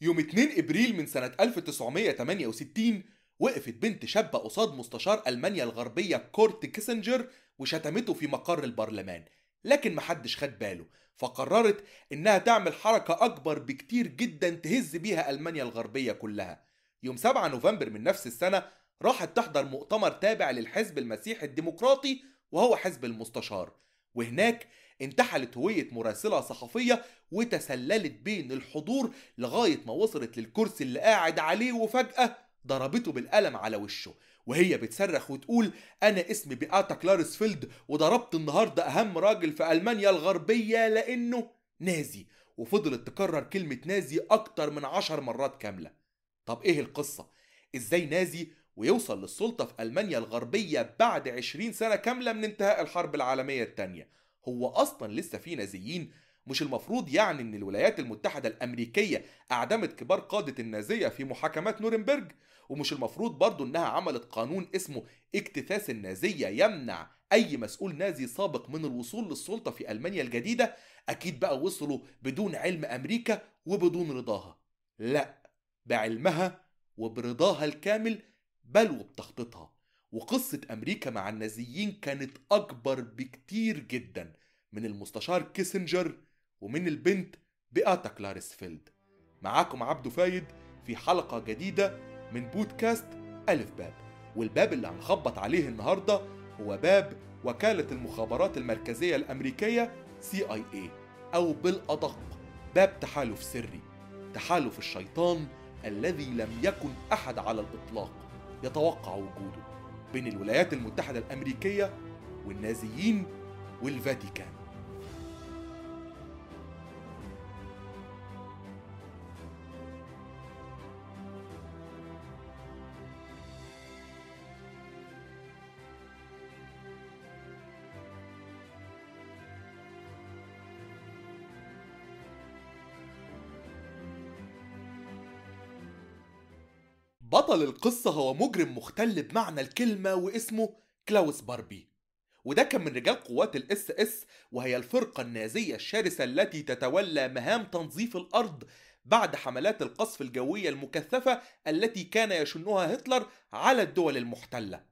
يوم 2 ابريل من سنه 1968 وقفت بنت شابه قصاد مستشار المانيا الغربيه كورت كيسنجر وشتمته في مقر البرلمان لكن محدش خد باله فقررت انها تعمل حركه اكبر بكتير جدا تهز بيها المانيا الغربيه كلها يوم 7 نوفمبر من نفس السنه راحت تحضر مؤتمر تابع للحزب المسيحي الديمقراطي وهو حزب المستشار وهناك انتحلت هوية مراسلة صحفية وتسللت بين الحضور لغاية ما وصلت للكرسي اللي قاعد عليه وفجأة ضربته بالقلم على وشه وهي بتصرخ وتقول انا اسمي بياتا كلارسفيلد وضربت النهارده اهم راجل في المانيا الغربيه لانه نازي وفضلت تكرر كلمه نازي اكتر من عشر مرات كامله طب ايه القصه ازاي نازي ويوصل للسلطه في المانيا الغربيه بعد 20 سنه كامله من انتهاء الحرب العالميه الثانيه هو اصلا لسه في نازيين مش المفروض يعني ان الولايات المتحدة الامريكية اعدمت كبار قادة النازية في محاكمات نورنبرج ومش المفروض برضو انها عملت قانون اسمه اكتفاس النازية يمنع اي مسؤول نازي سابق من الوصول للسلطة في المانيا الجديدة اكيد بقى وصلوا بدون علم امريكا وبدون رضاها لا بعلمها وبرضاها الكامل بل وبتخطيطها وقصة أمريكا مع النازيين كانت أكبر بكتير جدا من المستشار كيسنجر ومن البنت بياتا كلارسفيلد معاكم عبدو فايد في حلقة جديدة من بودكاست ألف باب والباب اللي هنخبط عليه النهاردة هو باب وكالة المخابرات المركزية الأمريكية CIA أو بالأدق باب تحالف سري تحالف الشيطان الذي لم يكن أحد على الإطلاق يتوقع وجوده بين الولايات المتحدة الأمريكية والنازيين والفاتيكان بطل القصة هو مجرم مختل بمعنى الكلمة واسمه كلاوس باربي وده كان من رجال قوات الاس اس وهي الفرقة النازية الشرسة التي تتولى مهام تنظيف الأرض بعد حملات القصف الجوية المكثفة التي كان يشنها هتلر على الدول المحتلة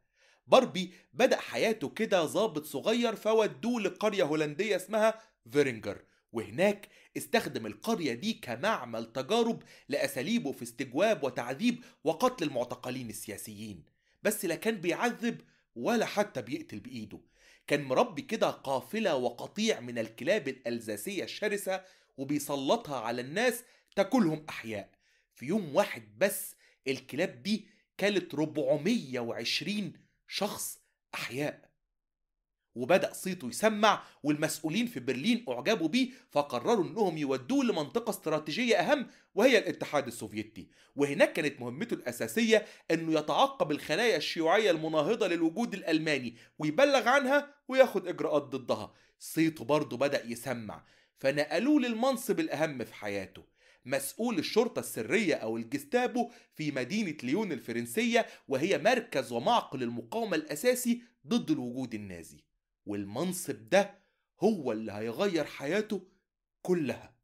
باربي بدأ حياته كده ظابط صغير فودوه لقرية هولندية اسمها فيرينجر وهناك استخدم القرية دي كمعمل تجارب لأساليبه في استجواب وتعذيب وقتل المعتقلين السياسيين بس لا كان بيعذب ولا حتى بيقتل بإيده كان مربي كده قافلة وقطيع من الكلاب الألزاسية الشرسة وبيسلطها على الناس تاكلهم أحياء في يوم واحد بس الكلاب دي كلت 420 شخص أحياء وبدأ صيته يسمع والمسؤولين في برلين أعجبوا بيه فقرروا إنهم يودوه لمنطقة استراتيجية أهم وهي الاتحاد السوفيتي وهناك كانت مهمته الأساسية إنه يتعقب الخلايا الشيوعية المناهضة للوجود الألماني ويبلغ عنها وياخد إجراءات ضدها صيته برضه بدأ يسمع فنقلوه للمنصب الأهم في حياته مسؤول الشرطة السرية أو الجستابو في مدينة ليون الفرنسية وهي مركز ومعقل المقاومة الأساسي ضد الوجود النازي والمنصب ده هو اللي هيغير حياته كلها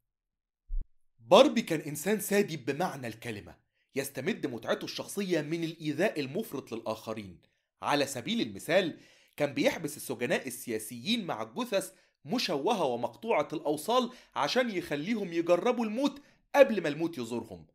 باربي كان إنسان سادي بمعنى الكلمة يستمد متعته الشخصية من الإيذاء المفرط للآخرين على سبيل المثال كان بيحبس السجناء السياسيين مع الجثث مشوهة ومقطوعة الأوصال عشان يخليهم يجربوا الموت قبل ما الموت يزورهم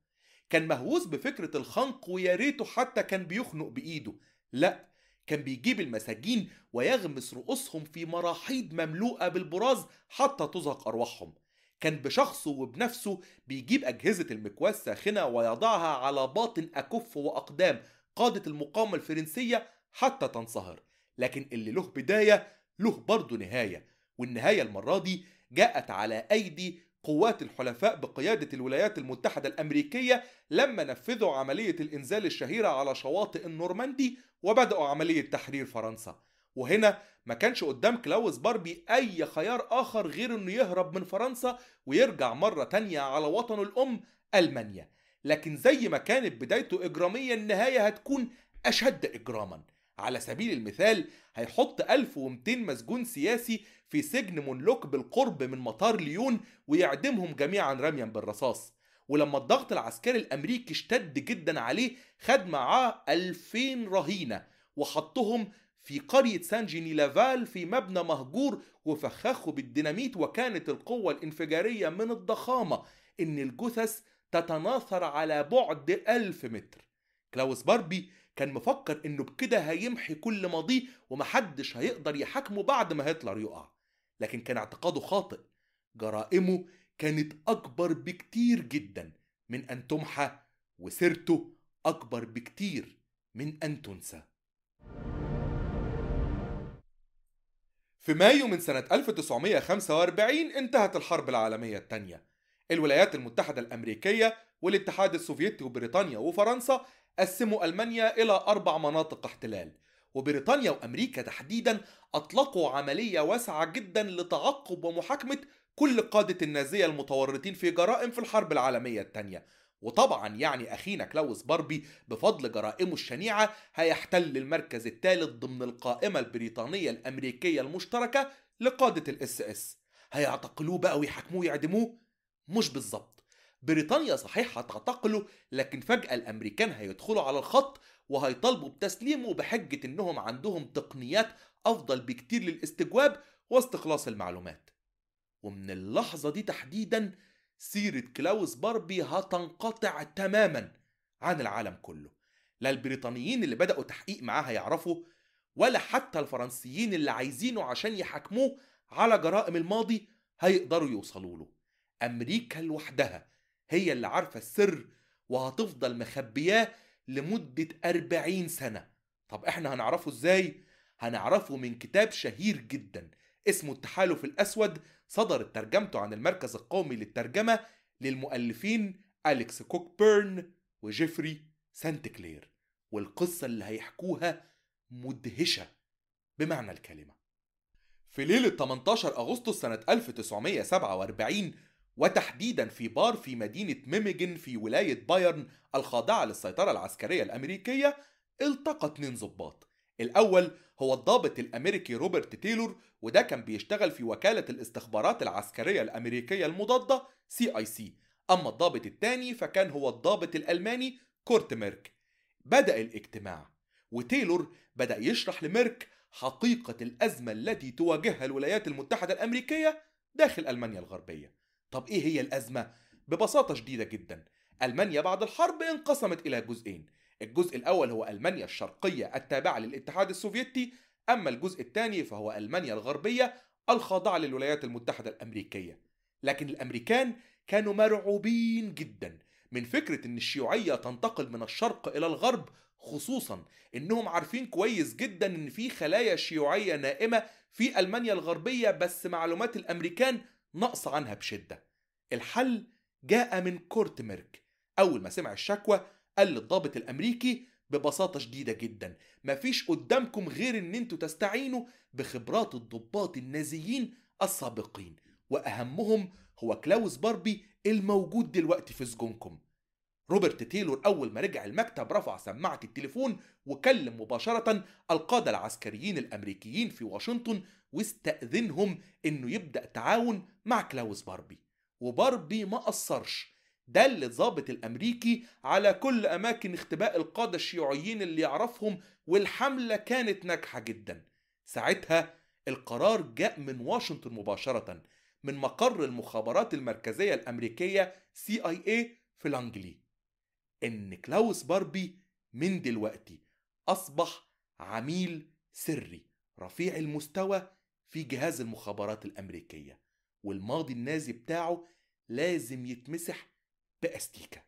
كان مهووس بفكرة الخنق ويا ريته حتى كان بيخنق بإيده لا كان بيجيب المساجين ويغمس رؤوسهم في مراحيض مملوءة بالبراز حتى تزهق أرواحهم كان بشخصه وبنفسه بيجيب أجهزة المكواة الساخنة ويضعها على باطن أكف وأقدام قادة المقاومة الفرنسية حتى تنصهر لكن اللي له بداية له برضه نهاية والنهاية المرة دي جاءت على أيدي قوات الحلفاء بقيادة الولايات المتحدة الأمريكية لما نفذوا عملية الإنزال الشهيرة على شواطئ النورماندي وبدأوا عملية تحرير فرنسا وهنا ما كانش قدام كلاوس باربي أي خيار آخر غير إنه يهرب من فرنسا ويرجع مرة تانية على وطنه الأم ألمانيا لكن زي ما كانت بدايته إجرامية النهاية هتكون أشد إجراما على سبيل المثال هيحط 1200 مسجون سياسي في سجن مونلوك بالقرب من مطار ليون ويعدمهم جميعا رميا بالرصاص ولما الضغط العسكري الامريكي اشتد جدا عليه خد معاه 2000 رهينه وحطهم في قرية سان جيني لافال في مبنى مهجور وفخخوا بالديناميت وكانت القوة الانفجارية من الضخامة إن الجثث تتناثر على بعد ألف متر كلاوس باربي كان مفكر انه بكده هيمحي كل ماضيه ومحدش هيقدر يحاكمه بعد ما هتلر يقع لكن كان اعتقاده خاطئ جرائمه كانت اكبر بكتير جدا من ان تمحى وسيرته اكبر بكتير من ان تنسى في مايو من سنة 1945 انتهت الحرب العالمية الثانية الولايات المتحدة الأمريكية والاتحاد السوفيتي وبريطانيا وفرنسا قسموا ألمانيا إلى أربع مناطق احتلال وبريطانيا وأمريكا تحديدا أطلقوا عملية واسعة جدا لتعقب ومحاكمة كل قادة النازية المتورطين في جرائم في الحرب العالمية الثانية وطبعا يعني أخينا كلاوس باربي بفضل جرائمه الشنيعة هيحتل المركز الثالث ضمن القائمة البريطانية الأمريكية المشتركة لقادة الاس اس هيعتقلوه بقى ويحاكموه ويعدموه مش بالظبط بريطانيا صحيح هتعتقله لكن فجأة الأمريكان هيدخلوا على الخط وهيطالبوا بتسليمه بحجة إنهم عندهم تقنيات أفضل بكتير للاستجواب واستخلاص المعلومات ومن اللحظة دي تحديدا سيرة كلاوس باربي هتنقطع تماما عن العالم كله لا البريطانيين اللي بدأوا تحقيق معاه هيعرفوا ولا حتى الفرنسيين اللي عايزينه عشان يحاكموه على جرائم الماضي هيقدروا يوصلوا له أمريكا لوحدها هي اللي عارفة السر وهتفضل مخبياه لمدة أربعين سنة طب إحنا هنعرفه إزاي؟ هنعرفه من كتاب شهير جدا اسمه التحالف الأسود صدرت ترجمته عن المركز القومي للترجمة للمؤلفين أليكس كوكبيرن وجيفري سانت كلير والقصة اللي هيحكوها مدهشة بمعنى الكلمة في ليلة 18 أغسطس سنة 1947 وتحديدا في بار في مدينة ميميجن في ولاية بايرن الخاضعة للسيطرة العسكرية الأمريكية التقى اتنين ظباط الأول هو الضابط الأمريكي روبرت تيلور وده كان بيشتغل في وكالة الاستخبارات العسكرية الأمريكية المضادة سي آي سي أما الضابط الثاني فكان هو الضابط الألماني كورت ميرك بدأ الاجتماع وتيلور بدأ يشرح لميرك حقيقة الأزمة التي تواجهها الولايات المتحدة الأمريكية داخل ألمانيا الغربية طب إيه هي الأزمة؟ ببساطة شديدة جدا ألمانيا بعد الحرب انقسمت إلى جزئين الجزء الأول هو ألمانيا الشرقية التابعة للاتحاد السوفيتي أما الجزء الثاني فهو ألمانيا الغربية الخاضعة للولايات المتحدة الأمريكية لكن الأمريكان كانوا مرعوبين جدا من فكرة أن الشيوعية تنتقل من الشرق إلى الغرب خصوصا أنهم عارفين كويس جدا أن في خلايا شيوعية نائمة في ألمانيا الغربية بس معلومات الأمريكان نقص عنها بشدة الحل جاء من كورت ميرك أول ما سمع الشكوى قال للضابط الأمريكي ببساطة شديدة جدا مفيش قدامكم غير ان انتوا تستعينوا بخبرات الضباط النازيين السابقين وأهمهم هو كلاوس باربي الموجود دلوقتي في سجونكم روبرت تيلور أول ما رجع المكتب رفع سماعة التليفون وكلم مباشرة القادة العسكريين الأمريكيين في واشنطن واستأذنهم إنه يبدأ تعاون مع كلاوس باربي وباربي ما قصرش دل الضابط الأمريكي على كل أماكن اختباء القادة الشيوعيين اللي يعرفهم والحملة كانت ناجحة جدا ساعتها القرار جاء من واشنطن مباشرة من مقر المخابرات المركزية الأمريكية CIA في لانجلي إن كلاوس باربي من دلوقتي أصبح عميل سري رفيع المستوى في جهاز المخابرات الأمريكية والماضي النازي بتاعه لازم يتمسح بأستيكة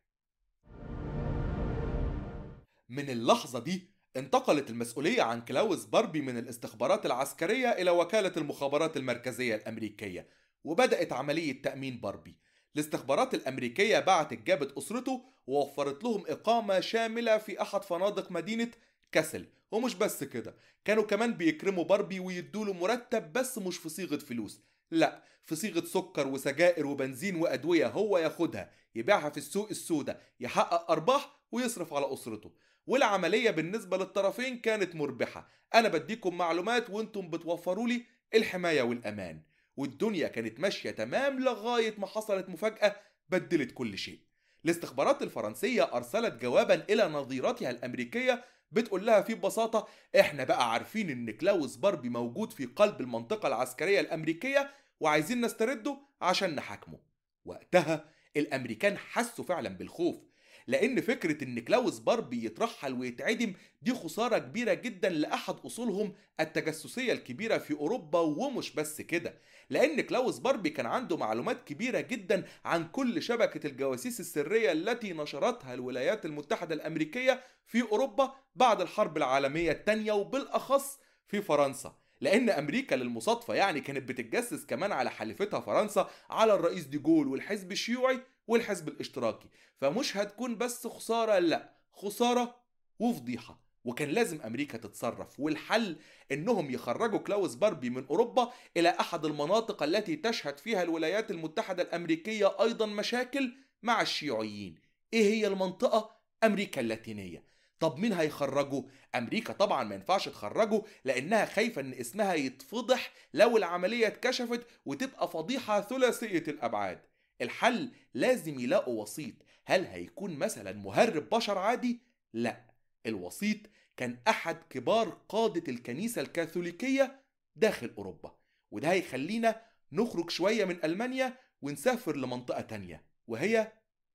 من اللحظة دي انتقلت المسؤولية عن كلاوس باربي من الاستخبارات العسكرية إلى وكالة المخابرات المركزية الأمريكية وبدأت عملية تأمين باربي الاستخبارات الأمريكية بعتت جابت أسرته ووفرت لهم إقامة شاملة في أحد فنادق مدينة كاسل ومش بس كده كانوا كمان بيكرموا باربي ويدوله مرتب بس مش في صيغة فلوس لا في صيغة سكر وسجائر وبنزين وأدوية هو ياخدها يبيعها في السوق السوداء يحقق أرباح ويصرف على أسرته والعملية بالنسبة للطرفين كانت مربحة أنا بديكم معلومات وأنتم بتوفروا لي الحماية والأمان والدنيا كانت ماشية تمام لغاية ما حصلت مفاجأة بدلت كل شيء الاستخبارات الفرنسية أرسلت جوابا إلى نظيرتها الأمريكية بتقول لها فيه ببساطة إحنا بقى عارفين إن كلاوس باربي موجود في قلب المنطقة العسكرية الأمريكية وعايزين نسترده عشان نحاكمه وقتها الأمريكان حسوا فعلا بالخوف لان فكره ان كلاوس باربي يترحل ويتعدم دي خساره كبيره جدا لاحد اصولهم التجسسيه الكبيره في اوروبا ومش بس كده لان كلاوس باربي كان عنده معلومات كبيره جدا عن كل شبكه الجواسيس السريه التي نشرتها الولايات المتحده الامريكيه في اوروبا بعد الحرب العالميه الثانيه وبالاخص في فرنسا لان امريكا للمصادفه يعني كانت بتتجسس كمان على حليفتها فرنسا على الرئيس ديجول والحزب الشيوعي والحزب الاشتراكي فمش هتكون بس خساره لا خساره وفضيحه وكان لازم امريكا تتصرف والحل انهم يخرجوا كلاوس باربي من اوروبا الى احد المناطق التي تشهد فيها الولايات المتحده الامريكيه ايضا مشاكل مع الشيوعيين ايه هي المنطقه امريكا اللاتينيه طب مين هيخرجه؟ أمريكا طبعا ما ينفعش تخرجه لأنها خايفة إن اسمها يتفضح لو العملية اتكشفت وتبقى فضيحة ثلاثية الأبعاد. الحل لازم يلاقوا وسيط هل هيكون مثلا مهرب بشر عادي؟ لا الوسيط كان أحد كبار قادة الكنيسة الكاثوليكية داخل أوروبا وده هيخلينا نخرج شوية من ألمانيا ونسافر لمنطقة تانية وهي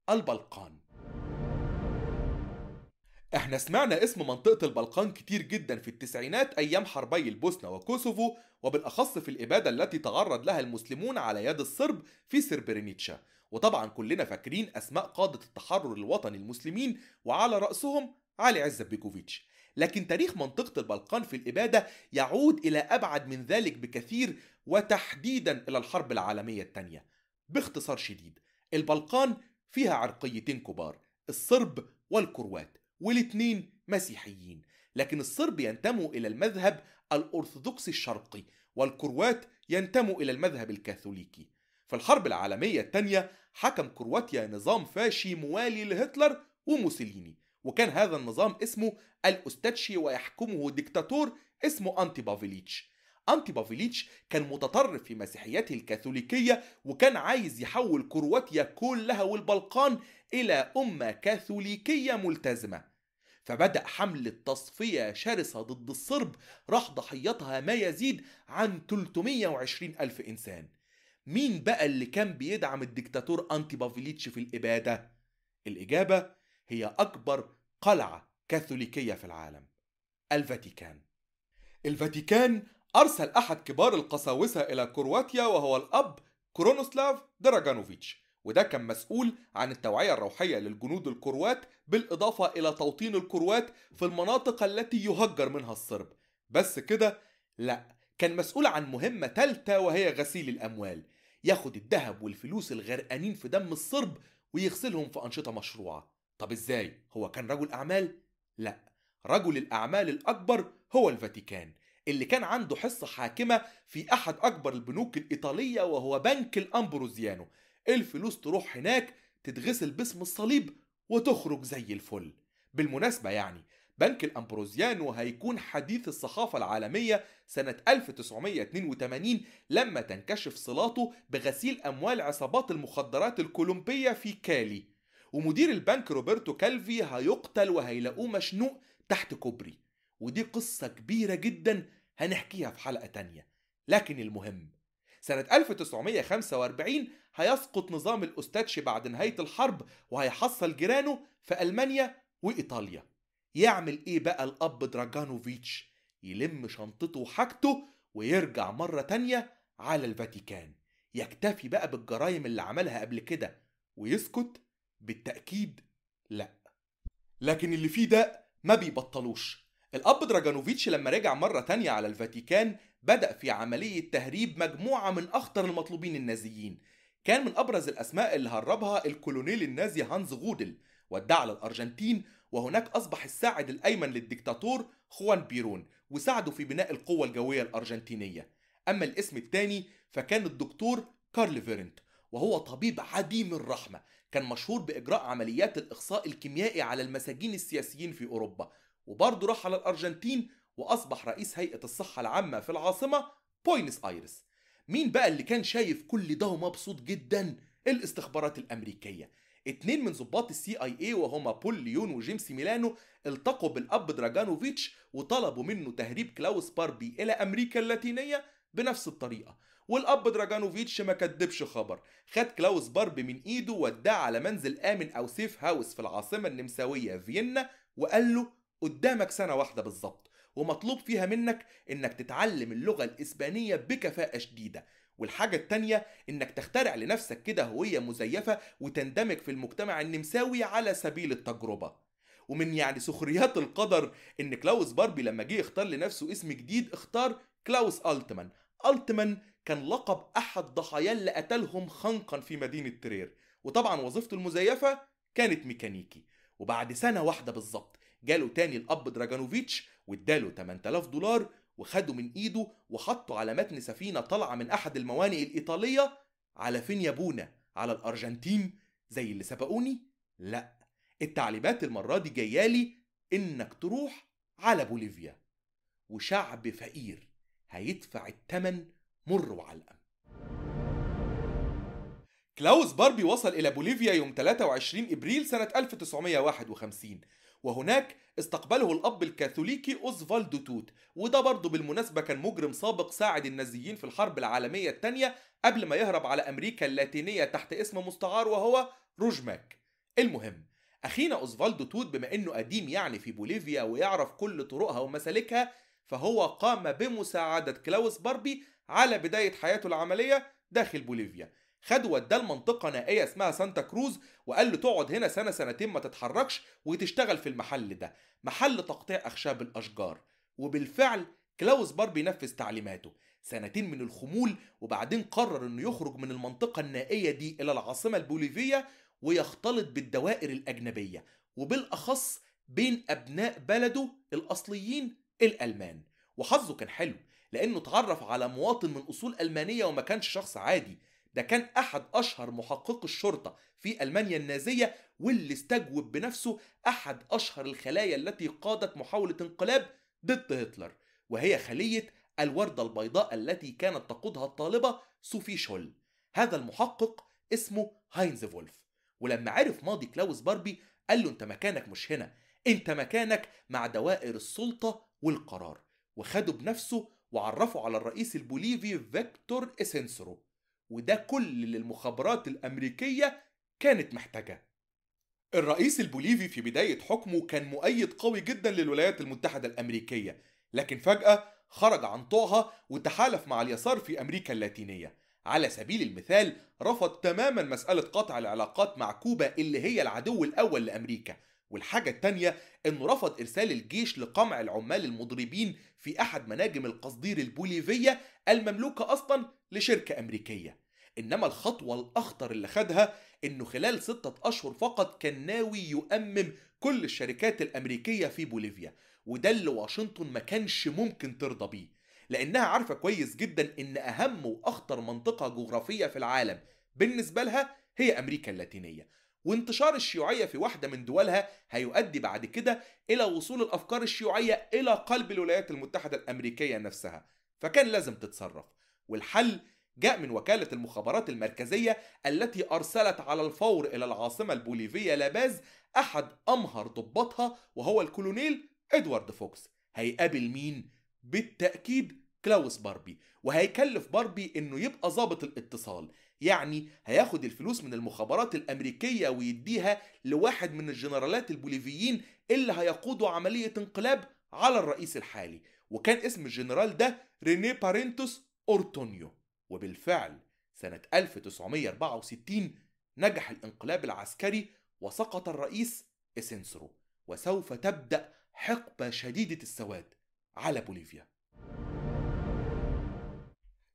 البلقان احنا سمعنا اسم منطقة البلقان كتير جدا في التسعينات أيام حربي البوسنة وكوسوفو وبالأخص في الإبادة التي تعرض لها المسلمون على يد الصرب في سربرينيتشا وطبعا كلنا فاكرين أسماء قادة التحرر الوطني المسلمين وعلى رأسهم علي عزت بيكوفيتش لكن تاريخ منطقة البلقان في الإبادة يعود إلى أبعد من ذلك بكثير وتحديدا إلى الحرب العالمية الثانية باختصار شديد البلقان فيها عرقيتين كبار الصرب والكروات والاثنين مسيحيين لكن الصرب ينتموا إلى المذهب الأرثوذكسي الشرقي والكروات ينتموا إلى المذهب الكاثوليكي في الحرب العالمية الثانية حكم كرواتيا نظام فاشي موالي لهتلر وموسوليني وكان هذا النظام اسمه الأستاتشي ويحكمه ديكتاتور اسمه أنتي بافيليتش أنتي بافيليتش كان متطرف في مسيحيته الكاثوليكية وكان عايز يحول كرواتيا كلها والبلقان إلى أمة كاثوليكية ملتزمة فبدأ حملة تصفية شرسة ضد الصرب راح ضحيتها ما يزيد عن 320 ألف إنسان مين بقى اللي كان بيدعم الدكتاتور أنتي بافيليتش في الإبادة؟ الإجابة هي أكبر قلعة كاثوليكية في العالم الفاتيكان الفاتيكان أرسل أحد كبار القساوسة إلى كرواتيا وهو الأب كرونوسلاف دراجانوفيتش وده كان مسؤول عن التوعية الروحية للجنود الكروات بالإضافة إلى توطين الكروات في المناطق التي يهجر منها الصرب بس كده لأ كان مسؤول عن مهمة ثالثة وهي غسيل الأموال ياخد الذهب والفلوس الغرقانين في دم الصرب ويغسلهم في أنشطة مشروعة طب إزاي؟ هو كان رجل أعمال؟ لأ رجل الأعمال الأكبر هو الفاتيكان اللي كان عنده حصة حاكمة في أحد أكبر البنوك الإيطالية وهو بنك الأمبروزيانو الفلوس تروح هناك تتغسل باسم الصليب وتخرج زي الفل بالمناسبة يعني بنك الأمبروزيانو هيكون حديث الصحافة العالمية سنة 1982 لما تنكشف صلاته بغسيل أموال عصابات المخدرات الكولومبية في كالي ومدير البنك روبرتو كالفي هيقتل وهيلاقوه مشنوق تحت كوبري ودي قصة كبيرة جدا هنحكيها في حلقة تانية لكن المهم سنة 1945 هيسقط نظام الأستاتش بعد نهاية الحرب وهيحصل جيرانه في ألمانيا وإيطاليا يعمل إيه بقى الأب دراجانوفيتش؟ يلم شنطته وحاجته ويرجع مرة تانية على الفاتيكان يكتفي بقى بالجرائم اللي عملها قبل كده ويسكت بالتأكيد لأ لكن اللي فيه ده ما بيبطلوش الأب دراجانوفيتش لما رجع مرة تانية على الفاتيكان بدأ في عملية تهريب مجموعة من أخطر المطلوبين النازيين كان من أبرز الأسماء اللي هربها الكولونيل النازي هانز غودل ودع للأرجنتين الأرجنتين وهناك أصبح الساعد الأيمن للديكتاتور خوان بيرون وساعده في بناء القوة الجوية الأرجنتينية أما الاسم الثاني فكان الدكتور كارل فيرنت وهو طبيب عديم الرحمة كان مشهور بإجراء عمليات الإخصاء الكيميائي على المساجين السياسيين في أوروبا وبرضه راح على الأرجنتين وأصبح رئيس هيئة الصحة العامة في العاصمة بوينس آيرس مين بقى اللي كان شايف كل ده ومبسوط جدا الاستخبارات الأمريكية اتنين من ظباط السي اي اي وهما بول ليون وجيمس ميلانو التقوا بالاب دراجانوفيتش وطلبوا منه تهريب كلاوس باربي الى امريكا اللاتينيه بنفس الطريقه والاب دراجانوفيتش ما كدبش خبر خد كلاوس باربي من ايده وداه على منزل امن او سيف هاوس في العاصمه النمساويه فيينا وقال له قدامك سنة واحدة بالظبط ومطلوب فيها منك انك تتعلم اللغة الاسبانية بكفاءة شديدة والحاجة التانية انك تخترع لنفسك كده هوية مزيفة وتندمج في المجتمع النمساوي على سبيل التجربة ومن يعني سخريات القدر ان كلاوس باربي لما جه اختار لنفسه اسم جديد اختار كلاوس التمان التمان كان لقب احد ضحايا اللي قتلهم خنقا في مدينة ترير وطبعا وظيفته المزيفة كانت ميكانيكي وبعد سنة واحدة بالظبط جاله تاني الاب دراجانوفيتش واداله 8000 دولار وخده من ايده وحطه على متن سفينه طالعه من احد الموانئ الايطاليه على فين يا بونا على الارجنتين زي اللي سبقوني لا التعليمات المره دي جايالي انك تروح على بوليفيا وشعب فقير هيدفع الثمن مر وعلقا كلاوس باربي وصل إلى بوليفيا يوم 23 إبريل سنة 1951 وهناك استقبله الأب الكاثوليكي أوزفالدو توت وده برضه بالمناسبة كان مجرم سابق ساعد النازيين في الحرب العالمية الثانية قبل ما يهرب على أمريكا اللاتينية تحت اسم مستعار وهو روجماك المهم أخينا أوزفالدو توت بما إنه قديم يعني في بوليفيا ويعرف كل طرقها ومسالكها فهو قام بمساعدة كلاوس باربي على بداية حياته العملية داخل بوليفيا خد وداه المنطقه نائيه اسمها سانتا كروز وقال له تقعد هنا سنه سنتين ما تتحركش وتشتغل في المحل ده محل تقطيع اخشاب الاشجار وبالفعل كلاوس بار بينفذ تعليماته سنتين من الخمول وبعدين قرر انه يخرج من المنطقه النائيه دي الى العاصمه البوليفيه ويختلط بالدوائر الاجنبيه وبالاخص بين ابناء بلده الاصليين الالمان وحظه كان حلو لانه اتعرف على مواطن من اصول المانيه وما كانش شخص عادي ده كان أحد أشهر محققي الشرطة في ألمانيا النازية واللي استجوب بنفسه أحد أشهر الخلايا التي قادت محاولة انقلاب ضد هتلر وهي خلية الوردة البيضاء التي كانت تقودها الطالبة سوفي شول هذا المحقق اسمه هاينز فولف ولما عرف ماضي كلاوس باربي قال له انت مكانك مش هنا انت مكانك مع دوائر السلطة والقرار وخده بنفسه وعرفه على الرئيس البوليفي فيكتور اسنسرو وده كل اللي المخابرات الأمريكية كانت محتاجة الرئيس البوليفي في بداية حكمه كان مؤيد قوي جدا للولايات المتحدة الأمريكية لكن فجأة خرج عن طوعها وتحالف مع اليسار في أمريكا اللاتينية على سبيل المثال رفض تماما مسألة قطع العلاقات مع كوبا اللي هي العدو الأول لأمريكا والحاجة التانية انه رفض ارسال الجيش لقمع العمال المضربين في احد مناجم القصدير البوليفية المملوكة اصلا لشركة امريكية انما الخطوة الاخطر اللي خدها انه خلال ستة اشهر فقط كان ناوي يؤمم كل الشركات الامريكية في بوليفيا وده اللي واشنطن ما كانش ممكن ترضى بيه لانها عارفة كويس جدا ان اهم واخطر منطقة جغرافية في العالم بالنسبة لها هي امريكا اللاتينية وانتشار الشيوعية في واحدة من دولها هيؤدي بعد كده إلى وصول الأفكار الشيوعية إلى قلب الولايات المتحدة الأمريكية نفسها فكان لازم تتصرف والحل جاء من وكالة المخابرات المركزية التي أرسلت على الفور إلى العاصمة البوليفية لاباز أحد أمهر ضباطها وهو الكولونيل إدوارد فوكس هيقابل مين؟ بالتأكيد كلاوس باربي وهيكلف باربي إنه يبقى ضابط الاتصال يعني هياخد الفلوس من المخابرات الامريكيه ويديها لواحد من الجنرالات البوليفيين اللي هيقودوا عمليه انقلاب على الرئيس الحالي وكان اسم الجنرال ده ريني بارينتوس اورتونيو وبالفعل سنه 1964 نجح الانقلاب العسكري وسقط الرئيس اسنسرو وسوف تبدا حقبه شديده السواد على بوليفيا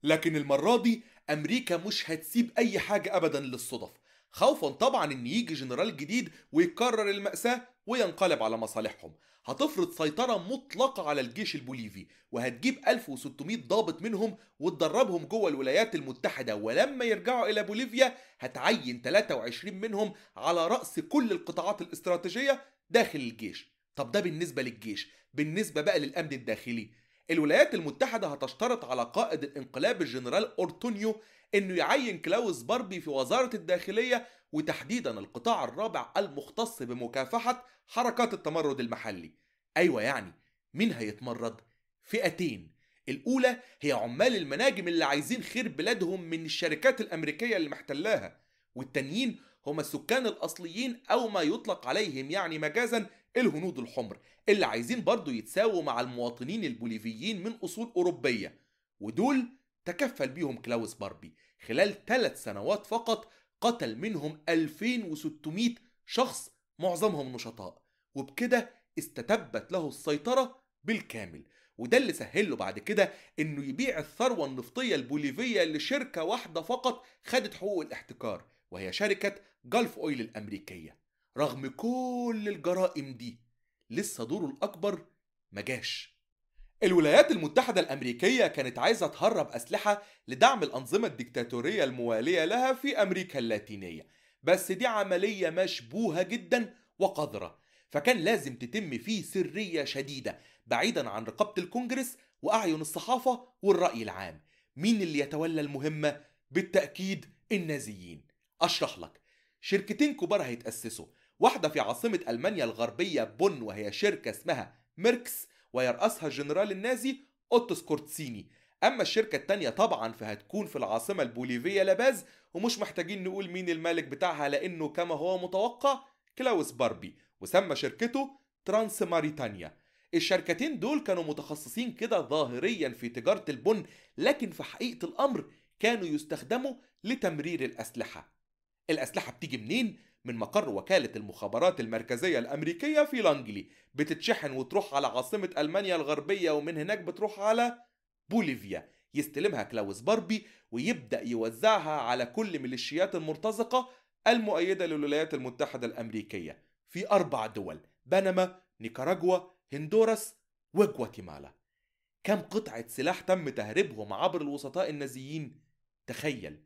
لكن المرة دي امريكا مش هتسيب اي حاجه ابدا للصدف خوفا طبعا ان يجي جنرال جديد ويكرر المأساة وينقلب على مصالحهم هتفرض سيطرة مطلقة على الجيش البوليفي وهتجيب 1600 ضابط منهم وتدربهم جوه الولايات المتحدة ولما يرجعوا إلى بوليفيا هتعين 23 منهم على رأس كل القطاعات الاستراتيجية داخل الجيش طب ده بالنسبة للجيش بالنسبة بقى للأمن الداخلي الولايات المتحدة هتشترط على قائد الانقلاب الجنرال أورتونيو انه يعين كلاوس باربي في وزارة الداخلية وتحديدا القطاع الرابع المختص بمكافحة حركات التمرد المحلي ايوه يعني مين هيتمرد؟ فئتين الاولى هي عمال المناجم اللي عايزين خير بلادهم من الشركات الامريكية اللي محتلاها والتانيين هما السكان الاصليين او ما يطلق عليهم يعني مجازا الهنود الحمر اللي عايزين برضه يتساووا مع المواطنين البوليفيين من أصول أوروبية ودول تكفل بيهم كلاوس باربي خلال ثلاث سنوات فقط قتل منهم 2600 شخص معظمهم نشطاء وبكده استتبت له السيطرة بالكامل وده اللي سهله بعد كده انه يبيع الثروة النفطية البوليفية لشركة واحدة فقط خدت حقوق الاحتكار وهي شركة جلف اويل الامريكية رغم كل الجرائم دي لسه دوره الأكبر مجاش الولايات المتحدة الأمريكية كانت عايزة تهرب أسلحة لدعم الأنظمة الدكتاتورية الموالية لها في أمريكا اللاتينية بس دي عملية مشبوهة جدا وقذرة فكان لازم تتم في سرية شديدة بعيدا عن رقابة الكونجرس وأعين الصحافة والرأي العام مين اللي يتولى المهمة؟ بالتأكيد النازيين أشرح لك شركتين كبار هيتأسسوا واحدة في عاصمة ألمانيا الغربية بون وهي شركة اسمها ميركس ويرأسها الجنرال النازي أوتو سكورتسيني أما الشركة التانية طبعا فهتكون في العاصمة البوليفية لاباز ومش محتاجين نقول مين المالك بتاعها لأنه كما هو متوقع كلاوس باربي وسمى شركته ترانس ماريتانيا الشركتين دول كانوا متخصصين كده ظاهريا في تجارة البن لكن في حقيقة الأمر كانوا يستخدموا لتمرير الأسلحة الأسلحة بتيجي منين؟ من مقر وكالة المخابرات المركزية الأمريكية في لانجلي بتتشحن وتروح على عاصمة ألمانيا الغربية ومن هناك بتروح على بوليفيا يستلمها كلاوس باربي ويبدأ يوزعها على كل ميليشيات المرتزقة المؤيدة للولايات المتحدة الأمريكية في أربع دول بنما، نيكاراجوا، هندوراس وغواتيمالا كم قطعة سلاح تم تهريبهم عبر الوسطاء النازيين؟ تخيل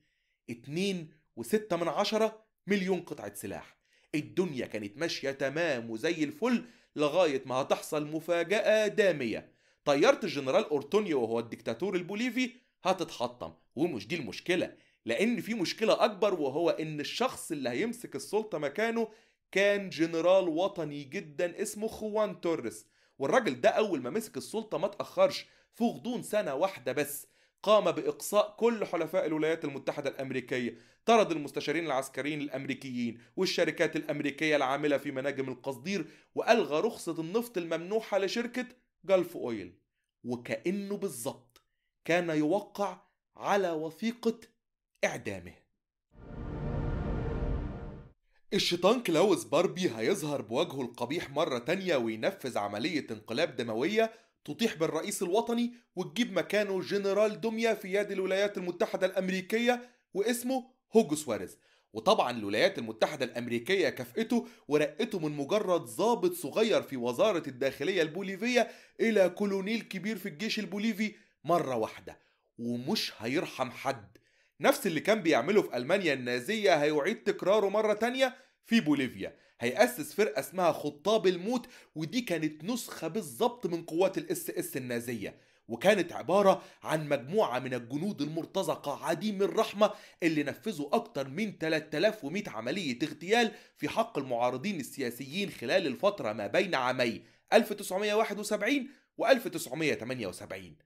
2.6 من عشرة مليون قطعة سلاح الدنيا كانت ماشية تمام وزي الفل لغاية ما هتحصل مفاجأة دامية طيارة الجنرال أورتونيو وهو الدكتاتور البوليفي هتتحطم ومش دي المشكلة لأن في مشكلة أكبر وهو إن الشخص اللي هيمسك السلطة مكانه كان جنرال وطني جدا اسمه خوان توريس والراجل ده أول ما مسك السلطة ما تأخرش في غضون سنة واحدة بس قام بإقصاء كل حلفاء الولايات المتحدة الأمريكية طرد المستشارين العسكريين الأمريكيين والشركات الأمريكية العاملة في مناجم القصدير وألغى رخصة النفط الممنوحة لشركة جلف أويل وكأنه بالظبط كان يوقع على وثيقة إعدامه الشيطان كلاوس باربي هيظهر بوجهه القبيح مرة تانية وينفذ عملية انقلاب دموية تطيح بالرئيس الوطني وتجيب مكانه جنرال دمية في يد الولايات المتحدة الأمريكية واسمه هوجو سواريز وطبعا الولايات المتحدة الأمريكية كفئته ورقته من مجرد ضابط صغير في وزارة الداخلية البوليفية إلى كولونيل كبير في الجيش البوليفي مرة واحدة ومش هيرحم حد نفس اللي كان بيعمله في ألمانيا النازية هيعيد تكراره مرة تانية في بوليفيا هيأسس فرقة اسمها خطاب الموت ودي كانت نسخة بالظبط من قوات الاس اس النازية وكانت عبارة عن مجموعة من الجنود المرتزقة عديم الرحمة اللي نفذوا أكتر من 3100 عملية اغتيال في حق المعارضين السياسيين خلال الفترة ما بين عامي 1971 و 1978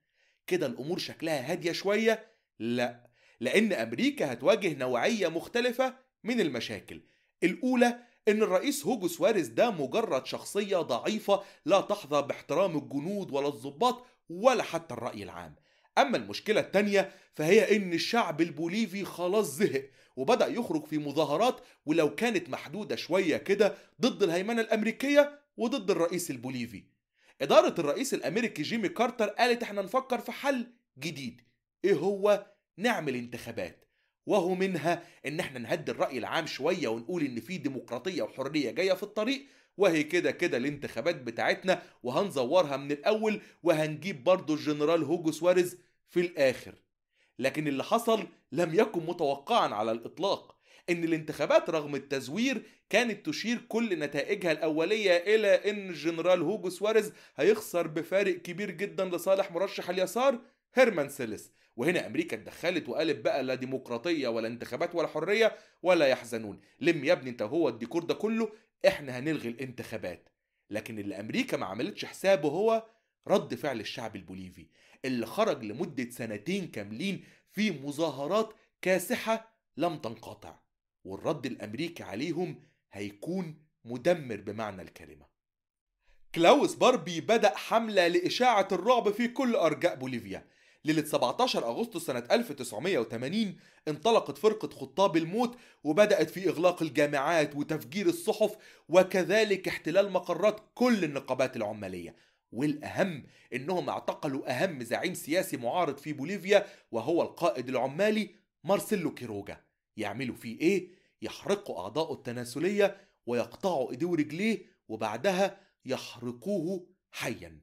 كده الأمور شكلها هادية شوية؟ لا لأن أمريكا هتواجه نوعية مختلفة من المشاكل الأولى ان الرئيس هوجو سواريز ده مجرد شخصيه ضعيفه لا تحظى باحترام الجنود ولا الضباط ولا حتى الراي العام اما المشكله الثانيه فهي ان الشعب البوليفي خلاص زهق وبدا يخرج في مظاهرات ولو كانت محدوده شويه كده ضد الهيمنه الامريكيه وضد الرئيس البوليفي اداره الرئيس الامريكي جيمي كارتر قالت احنا نفكر في حل جديد ايه هو نعمل انتخابات وهو منها ان احنا نهدي الراي العام شويه ونقول ان في ديمقراطيه وحريه جايه في الطريق وهي كده كده الانتخابات بتاعتنا وهنزورها من الاول وهنجيب برضه الجنرال هوجو سواريز في الاخر لكن اللي حصل لم يكن متوقعا على الاطلاق ان الانتخابات رغم التزوير كانت تشير كل نتائجها الاوليه الى ان الجنرال هوجو سواريز هيخسر بفارق كبير جدا لصالح مرشح اليسار هيرمان سيلس وهنا امريكا اتدخلت وقالت بقى لا ديمقراطيه ولا انتخابات ولا حريه ولا يحزنون لم يا ابني انت هو الديكور ده كله احنا هنلغي الانتخابات لكن اللي امريكا ما عملتش حسابه هو رد فعل الشعب البوليفي اللي خرج لمده سنتين كاملين في مظاهرات كاسحه لم تنقطع والرد الامريكي عليهم هيكون مدمر بمعنى الكلمه كلاوس باربي بدأ حملة لإشاعة الرعب في كل أرجاء بوليفيا ليلة 17 أغسطس سنة 1980 انطلقت فرقة خطاب الموت وبدأت في إغلاق الجامعات وتفجير الصحف وكذلك احتلال مقرات كل النقابات العمالية والأهم إنهم اعتقلوا أهم زعيم سياسي معارض في بوليفيا وهو القائد العمالي مارسيلو كيروجا يعملوا فيه إيه؟ يحرقوا أعضاءه التناسلية ويقطعوا إيديه ورجليه وبعدها يحرقوه حيا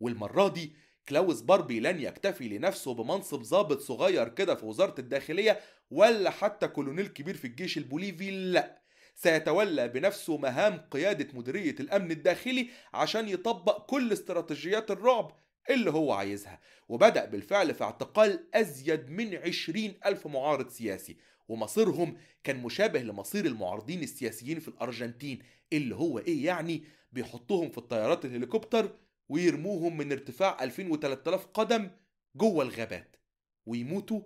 والمرة دي كلاوس باربي لن يكتفي لنفسه بمنصب ضابط صغير كده في وزارة الداخلية ولا حتى كولونيل كبير في الجيش البوليفي لا سيتولى بنفسه مهام قيادة مديرية الأمن الداخلي عشان يطبق كل استراتيجيات الرعب اللي هو عايزها وبدأ بالفعل في اعتقال أزيد من عشرين ألف معارض سياسي ومصيرهم كان مشابه لمصير المعارضين السياسيين في الأرجنتين اللي هو إيه يعني بيحطهم في الطيارات الهليكوبتر ويرموهم من ارتفاع 2000 و3000 قدم جوه الغابات ويموتوا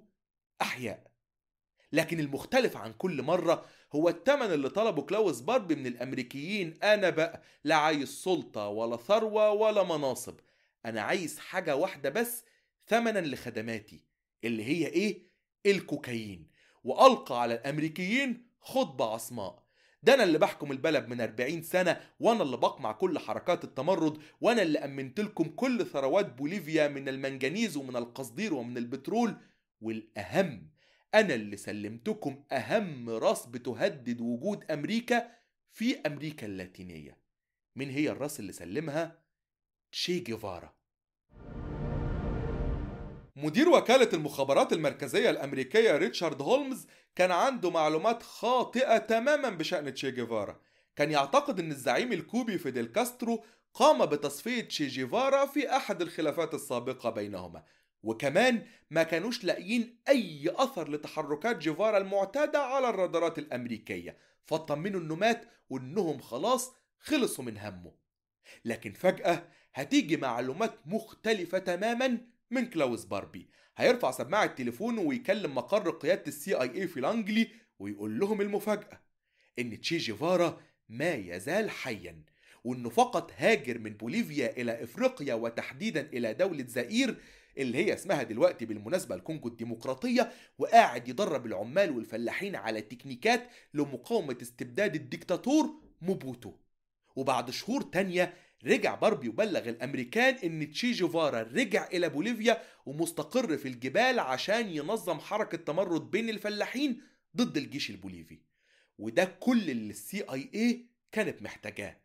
أحياء لكن المختلف عن كل مرة هو التمن اللي طلبه كلاوس باربي من الأمريكيين أنا بقى لا عايز سلطة ولا ثروة ولا مناصب أنا عايز حاجة واحدة بس ثمنا لخدماتي اللي هي إيه؟ الكوكايين وألقى على الأمريكيين خطبة عصماء ده انا اللي بحكم البلد من 40 سنه وانا اللي بقمع كل حركات التمرد وانا اللي امنت لكم كل ثروات بوليفيا من المنجنيز ومن القصدير ومن البترول والاهم انا اللي سلمتكم اهم راس بتهدد وجود امريكا في امريكا اللاتينيه مين هي الراس اللي سلمها تشي جيفارا مدير وكالة المخابرات المركزية الأمريكية ريتشارد هولمز كان عنده معلومات خاطئة تماما بشأن تشي جيفارا كان يعتقد أن الزعيم الكوبي فيديل كاسترو قام بتصفية تشي جيفارا في أحد الخلافات السابقة بينهما وكمان ما كانوش لاقيين أي أثر لتحركات جيفارا المعتادة على الرادارات الأمريكية فاطمنوا أنه مات وأنهم خلاص خلصوا من همه لكن فجأة هتيجي معلومات مختلفة تماما من كلاوس باربي هيرفع سماعة تليفونه ويكلم مقر قيادة السي اي اي في لانجلي ويقول لهم المفاجأة ان تشي جيفارا ما يزال حيا وانه فقط هاجر من بوليفيا الى افريقيا وتحديدا الى دولة زئير اللي هي اسمها دلوقتي بالمناسبة الكونجو الديمقراطية وقاعد يدرب العمال والفلاحين على تكنيكات لمقاومة استبداد الدكتاتور موبوتو وبعد شهور تانية رجع باربي وبلغ الامريكان ان تشي جيفارا رجع الى بوليفيا ومستقر في الجبال عشان ينظم حركه تمرد بين الفلاحين ضد الجيش البوليفي وده كل اللي السي اي اي كانت محتاجاه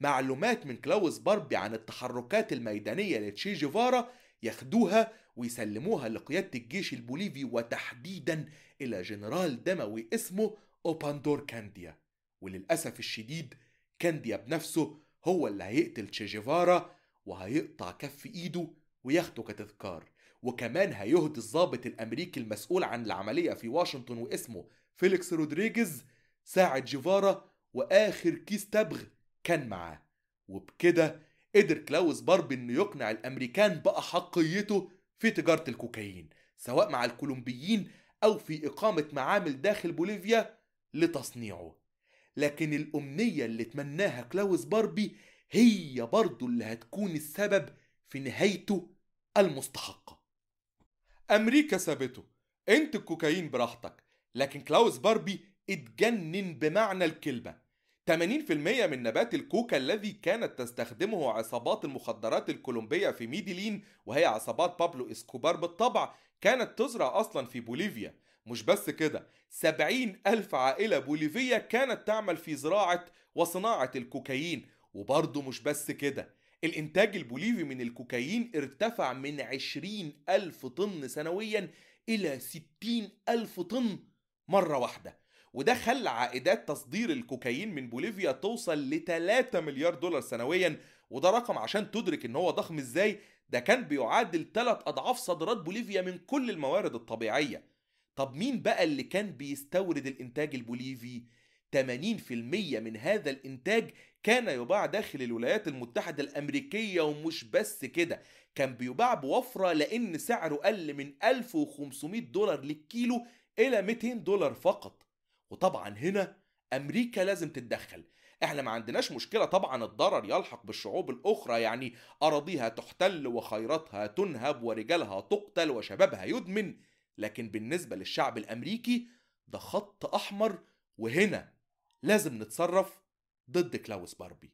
معلومات من كلاوس باربي عن التحركات الميدانيه لتشي جيفارا ياخدوها ويسلموها لقياده الجيش البوليفي وتحديدا الى جنرال دموي اسمه اوباندور كانديا وللاسف الشديد كانديا بنفسه هو اللي هيقتل تشيجيفارا وهيقطع كف ايده وياخده كتذكار وكمان هيهدي الضابط الامريكي المسؤول عن العمليه في واشنطن واسمه فيليكس رودريجيز ساعة جيفارا واخر كيس تبغ كان معاه وبكده قدر كلاوس باربي انه يقنع الامريكان باحقيته في تجاره الكوكايين سواء مع الكولومبيين او في اقامه معامل داخل بوليفيا لتصنيعه لكن الأمنية اللي تمناها كلاوس باربي هي برضه اللي هتكون السبب في نهايته المستحقة أمريكا سابته أنت الكوكايين براحتك لكن كلاوس باربي اتجنن بمعنى الكلمة 80% من نبات الكوكا الذي كانت تستخدمه عصابات المخدرات الكولومبية في ميديلين وهي عصابات بابلو اسكوبار بالطبع كانت تزرع أصلا في بوليفيا مش بس كده سبعين ألف عائلة بوليفية كانت تعمل في زراعة وصناعة الكوكايين وبرضه مش بس كده الإنتاج البوليفي من الكوكايين ارتفع من عشرين ألف طن سنويا إلى ستين ألف طن مرة واحدة وده خلى عائدات تصدير الكوكايين من بوليفيا توصل ل 3 مليار دولار سنويا وده رقم عشان تدرك ان هو ضخم ازاي ده كان بيعادل ثلاث اضعاف صادرات بوليفيا من كل الموارد الطبيعيه طب مين بقى اللي كان بيستورد الإنتاج البوليفي؟ 80% من هذا الإنتاج كان يباع داخل الولايات المتحدة الأمريكية ومش بس كده كان بيباع بوفرة لأن سعره قل من 1500 دولار للكيلو إلى 200 دولار فقط وطبعا هنا امريكا لازم تتدخل احنا ما عندناش مشكله طبعا الضرر يلحق بالشعوب الاخرى يعني اراضيها تحتل وخيراتها تنهب ورجالها تقتل وشبابها يدمن لكن بالنسبة للشعب الأمريكي ده خط أحمر وهنا لازم نتصرف ضد كلاوس باربي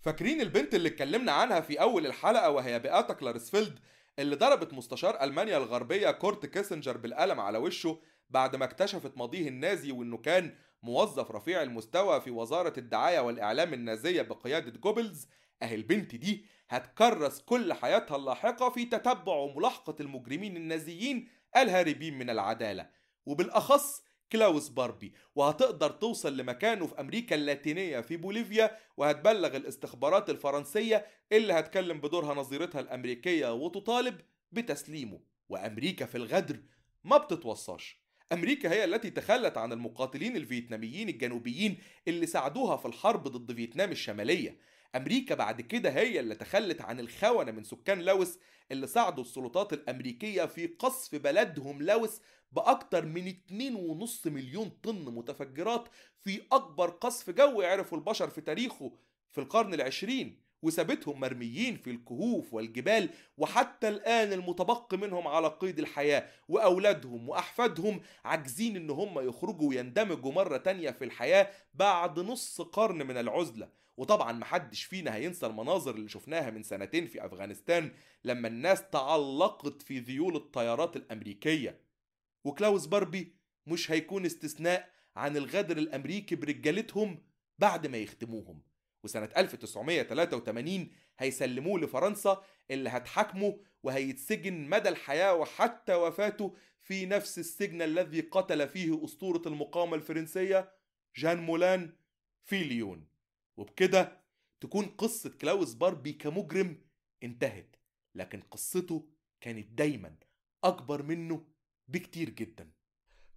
فاكرين البنت اللي اتكلمنا عنها في أول الحلقة وهي بياتا كلارسفيلد اللي ضربت مستشار ألمانيا الغربية كورت كيسنجر بالقلم على وشه بعد ما اكتشفت ماضيه النازي وإنه كان موظف رفيع المستوى في وزارة الدعاية والإعلام النازية بقيادة جوبلز أهي البنت دي هتكرس كل حياتها اللاحقة في تتبع وملاحقة المجرمين النازيين الهاربين من العدالة وبالأخص كلاوس باربي وهتقدر توصل لمكانه في أمريكا اللاتينية في بوليفيا وهتبلغ الاستخبارات الفرنسية اللي هتكلم بدورها نظيرتها الأمريكية وتطالب بتسليمه وأمريكا في الغدر ما بتتوصاش أمريكا هي التي تخلت عن المقاتلين الفيتناميين الجنوبيين اللي ساعدوها في الحرب ضد فيتنام الشمالية أمريكا بعد كده هي اللي تخلت عن الخونة من سكان لاوس اللي ساعدوا السلطات الأمريكية في قصف بلدهم لاوس بأكتر من 2.5 مليون طن متفجرات في أكبر قصف جوي عرفه البشر في تاريخه في القرن العشرين وسابتهم مرميين في الكهوف والجبال وحتى الآن المتبقي منهم على قيد الحياة وأولادهم وأحفادهم عاجزين إن هم يخرجوا ويندمجوا مرة تانية في الحياة بعد نص قرن من العزلة وطبعا محدش فينا هينسى المناظر اللي شفناها من سنتين في أفغانستان لما الناس تعلقت في ذيول الطيارات الأمريكية وكلاوس باربي مش هيكون استثناء عن الغدر الأمريكي برجالتهم بعد ما يختموهم وسنة 1983 هيسلموه لفرنسا اللي هتحاكمه وهيتسجن مدى الحياة وحتى وفاته في نفس السجن الذي قتل فيه أسطورة المقاومة الفرنسية جان مولان في ليون وبكده تكون قصة كلاوس باربي كمجرم انتهت لكن قصته كانت دايما أكبر منه بكتير جدا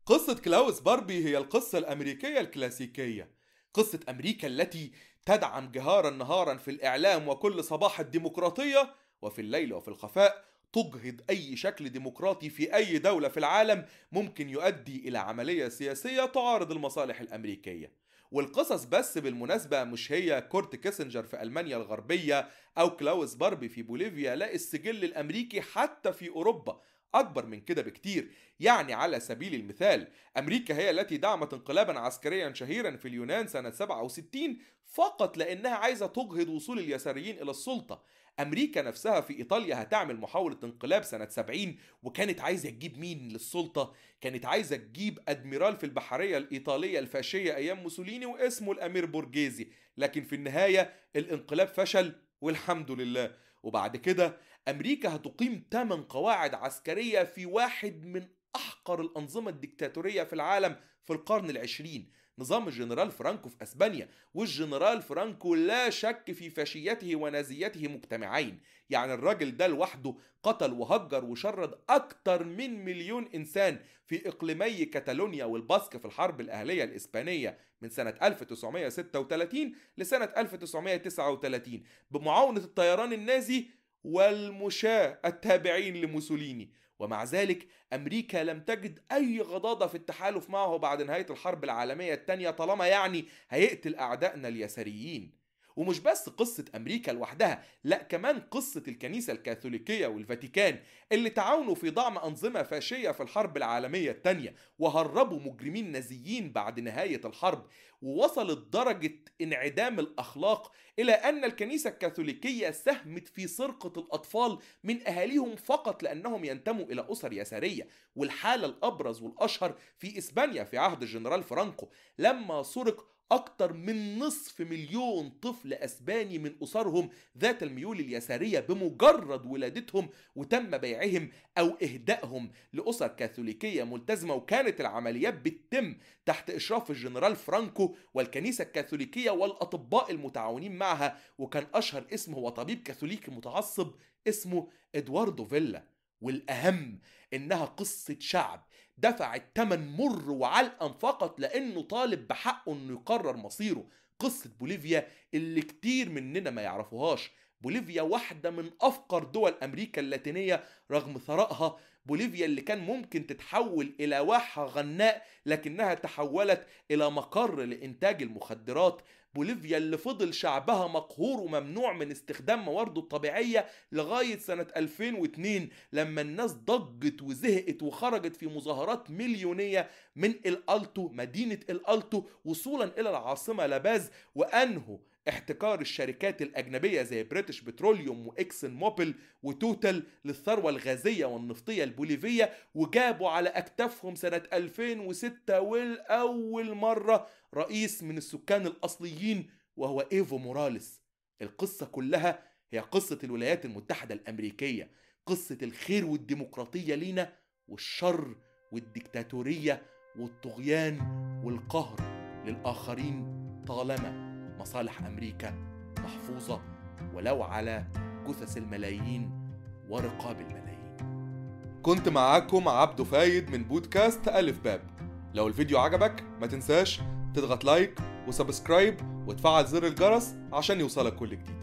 قصة كلاوس باربي هي القصة الأمريكية الكلاسيكية قصة أمريكا التي تدعم جهارا نهارا في الإعلام وكل صباح الديمقراطية وفي الليل وفي الخفاء تجهض أي شكل ديمقراطي في أي دولة في العالم ممكن يؤدي إلى عملية سياسية تعارض المصالح الأمريكية والقصص بس بالمناسبة مش هي كورت كيسنجر في ألمانيا الغربية أو كلاوس باربي في بوليفيا لا السجل الأمريكي حتى في أوروبا أكبر من كده بكتير يعني على سبيل المثال أمريكا هي التي دعمت انقلابا عسكريا شهيرا في اليونان سنة 67 فقط لأنها عايزة تجهض وصول اليساريين إلى السلطة أمريكا نفسها في إيطاليا هتعمل محاولة انقلاب سنة 70 وكانت عايزة تجيب مين للسلطة؟ كانت عايزة تجيب أدميرال في البحرية الإيطالية الفاشية أيام موسوليني واسمه الأمير بورجيزي لكن في النهاية الانقلاب فشل والحمد لله وبعد كده أمريكا هتقيم 8 قواعد عسكرية في واحد من أحقر الأنظمة الدكتاتورية في العالم في القرن العشرين نظام الجنرال فرانكو في اسبانيا والجنرال فرانكو لا شك في فاشيته ونازيته مجتمعين يعني الراجل ده لوحده قتل وهجر وشرد اكتر من مليون انسان في اقليمي كاتالونيا والباسك في الحرب الاهليه الاسبانيه من سنه 1936 لسنه 1939 بمعاونه الطيران النازي والمشاة التابعين لموسوليني ومع ذلك أمريكا لم تجد أي غضاضة في التحالف معه بعد نهاية الحرب العالمية الثانية طالما يعني هيقتل أعدائنا اليساريين ومش بس قصة أمريكا لوحدها لا كمان قصة الكنيسة الكاثوليكية والفاتيكان اللي تعاونوا في دعم أنظمة فاشية في الحرب العالمية الثانية وهربوا مجرمين نازيين بعد نهاية الحرب ووصلت درجة انعدام الأخلاق إلى أن الكنيسة الكاثوليكية ساهمت في سرقة الأطفال من أهاليهم فقط لأنهم ينتموا إلى أسر يسارية والحالة الأبرز والأشهر في إسبانيا في عهد الجنرال فرانكو لما سرق أكثر من نصف مليون طفل أسباني من أسرهم ذات الميول اليسارية بمجرد ولادتهم وتم بيعهم أو إهدائهم لأسر كاثوليكية ملتزمة وكانت العمليات بتتم تحت إشراف الجنرال فرانكو والكنيسة الكاثوليكية والأطباء المتعاونين معها وكان أشهر اسم هو طبيب كاثوليكي متعصب اسمه إدواردو فيلا والأهم إنها قصة شعب دفع التمن مر وعلقا فقط لانه طالب بحقه انه يقرر مصيره قصة بوليفيا اللي كتير مننا ما يعرفوهاش بوليفيا واحدة من أفقر دول أمريكا اللاتينية رغم ثرائها بوليفيا اللي كان ممكن تتحول إلى واحة غناء لكنها تحولت إلى مقر لإنتاج المخدرات بوليفيا اللي فضل شعبها مقهور وممنوع من استخدام موارده الطبيعية لغاية سنة 2002 لما الناس ضجت وزهقت وخرجت في مظاهرات مليونية من الألتو مدينة الألتو وصولا إلى العاصمة لاباز وأنهوا احتكار الشركات الأجنبية زي بريتش بتروليوم وإكسن موبل وتوتال للثروة الغازية والنفطية البوليفية وجابوا على أكتافهم سنة 2006 والأول مرة رئيس من السكان الأصليين وهو إيفو موراليس القصة كلها هي قصة الولايات المتحدة الأمريكية قصة الخير والديمقراطية لينا والشر والديكتاتورية والطغيان والقهر للآخرين طالما مصالح أمريكا محفوظة ولو على جثث الملايين ورقاب الملايين كنت معاكم عبد فايد من بودكاست ألف باب لو الفيديو عجبك ما تنساش تضغط لايك وسبسكرايب وتفعل زر الجرس عشان يوصلك كل جديد